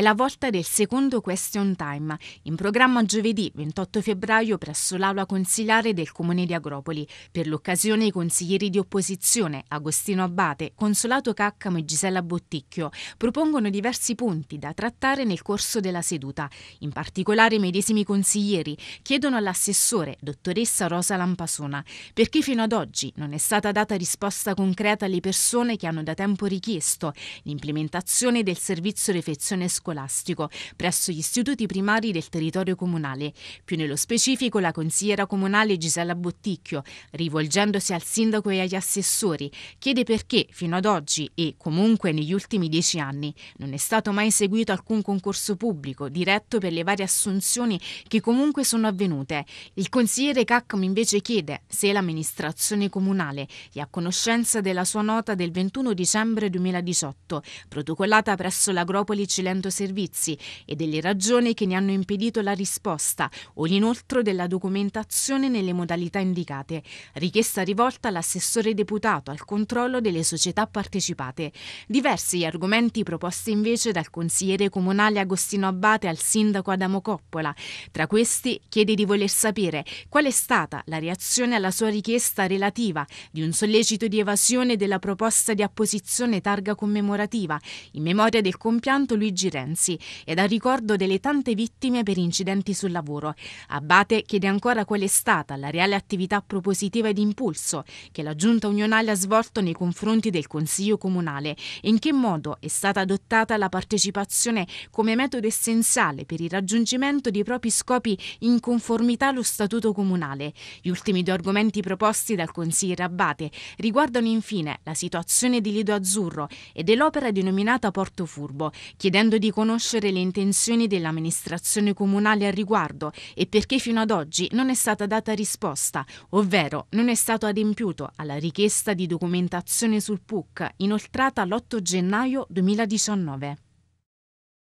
È la volta del secondo Question Time, in programma giovedì 28 febbraio presso l'aula consigliare del Comune di Agropoli. Per l'occasione i consiglieri di opposizione Agostino Abbate, Consolato Caccamo e Gisella Botticchio propongono diversi punti da trattare nel corso della seduta. In particolare i medesimi consiglieri chiedono all'assessore, dottoressa Rosa Lampasona, perché fino ad oggi non è stata data risposta concreta alle persone che hanno da tempo richiesto l'implementazione del servizio refezione scolastica scolastico presso gli istituti primari del territorio comunale. Più nello specifico la consigliera comunale Gisella Botticchio, rivolgendosi al sindaco e agli assessori, chiede perché fino ad oggi e comunque negli ultimi dieci anni non è stato mai eseguito alcun concorso pubblico diretto per le varie assunzioni che comunque sono avvenute. Il consigliere Caccom invece chiede se l'amministrazione comunale è a conoscenza della sua nota del 21 dicembre 2018, protocollata presso l'Agropoli Cilento servizi e delle ragioni che ne hanno impedito la risposta o l'inoltro della documentazione nelle modalità indicate, richiesta rivolta all'assessore deputato al controllo delle società partecipate. Diversi gli argomenti proposti invece dal consigliere comunale Agostino Abbate al sindaco Adamo Coppola. Tra questi chiede di voler sapere qual è stata la reazione alla sua richiesta relativa di un sollecito di evasione della proposta di apposizione targa commemorativa in memoria del compianto Luigi Re Sensi e dal ricordo delle tante vittime per incidenti sul lavoro. Abate chiede ancora qual è stata la reale attività propositiva ed impulso che la Giunta unionale ha svolto nei confronti del Consiglio comunale e in che modo è stata adottata la partecipazione come metodo essenziale per il raggiungimento dei propri scopi in conformità allo Statuto comunale. Gli ultimi due argomenti proposti dal consigliere Abate riguardano infine la situazione di Lido Azzurro e dell'opera denominata Porto Furbo, chiedendo di conoscere le intenzioni dell'amministrazione comunale al riguardo e perché fino ad oggi non è stata data risposta, ovvero non è stato adempiuto alla richiesta di documentazione sul PUC inoltrata l'8 gennaio 2019.